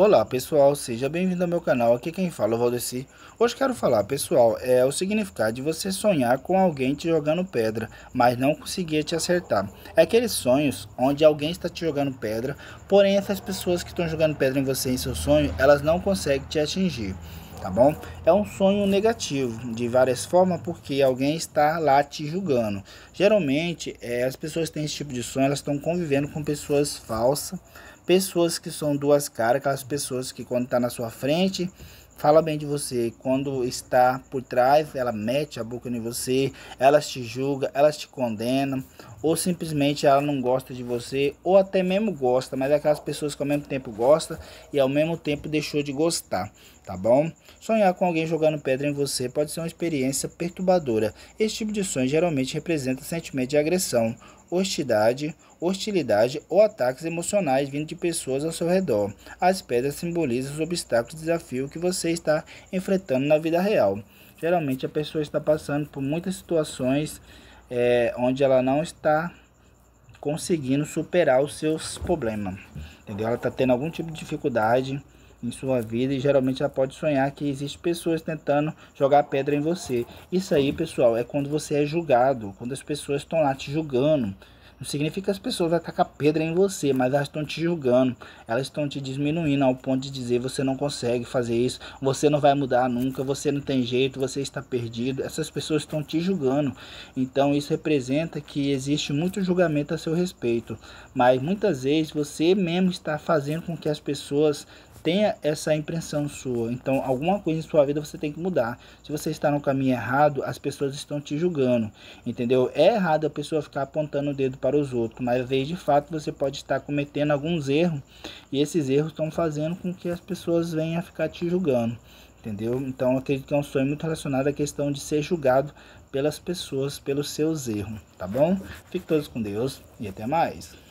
Olá pessoal, seja bem-vindo ao meu canal, aqui quem fala é o Valdeci. Hoje quero falar pessoal, é o significado de você sonhar com alguém te jogando pedra, mas não conseguir te acertar. É aqueles sonhos onde alguém está te jogando pedra, porém essas pessoas que estão jogando pedra em você em seu sonho, elas não conseguem te atingir tá bom? É um sonho negativo de várias formas porque alguém está lá te julgando. Geralmente é, as pessoas que têm esse tipo de sonho, elas estão convivendo com pessoas falsas, pessoas que são duas caras, aquelas pessoas que quando está na sua frente fala bem de você, quando está por trás ela mete a boca em você, elas te julgam, elas te condenam ou simplesmente ela não gosta de você, ou até mesmo gosta, mas é aquelas pessoas que ao mesmo tempo gosta e ao mesmo tempo deixou de gostar, tá bom? Sonhar com alguém jogando pedra em você pode ser uma experiência perturbadora. Esse tipo de sonho geralmente representa sentimento de agressão, hostilidade, hostilidade ou ataques emocionais vindo de pessoas ao seu redor. As pedras simbolizam os obstáculos e desafios que você está enfrentando na vida real. Geralmente a pessoa está passando por muitas situações é, onde ela não está conseguindo superar os seus problemas, entendeu? Ela está tendo algum tipo de dificuldade em sua vida e geralmente ela pode sonhar que existem pessoas tentando jogar pedra em você. Isso aí, pessoal, é quando você é julgado, quando as pessoas estão lá te julgando, não significa que as pessoas vão tacar pedra em você, mas elas estão te julgando, elas estão te diminuindo ao ponto de dizer você não consegue fazer isso, você não vai mudar nunca, você não tem jeito, você está perdido. Essas pessoas estão te julgando. Então isso representa que existe muito julgamento a seu respeito, mas muitas vezes você mesmo está fazendo com que as pessoas tenha essa impressão sua. Então, alguma coisa em sua vida você tem que mudar. Se você está no caminho errado, as pessoas estão te julgando, entendeu? É errado a pessoa ficar apontando o dedo para os outros, mas às de fato, você pode estar cometendo alguns erros e esses erros estão fazendo com que as pessoas venham a ficar te julgando, entendeu? Então, acredito que é um sonho muito relacionado à questão de ser julgado pelas pessoas pelos seus erros, tá bom? Fique todos com Deus e até mais.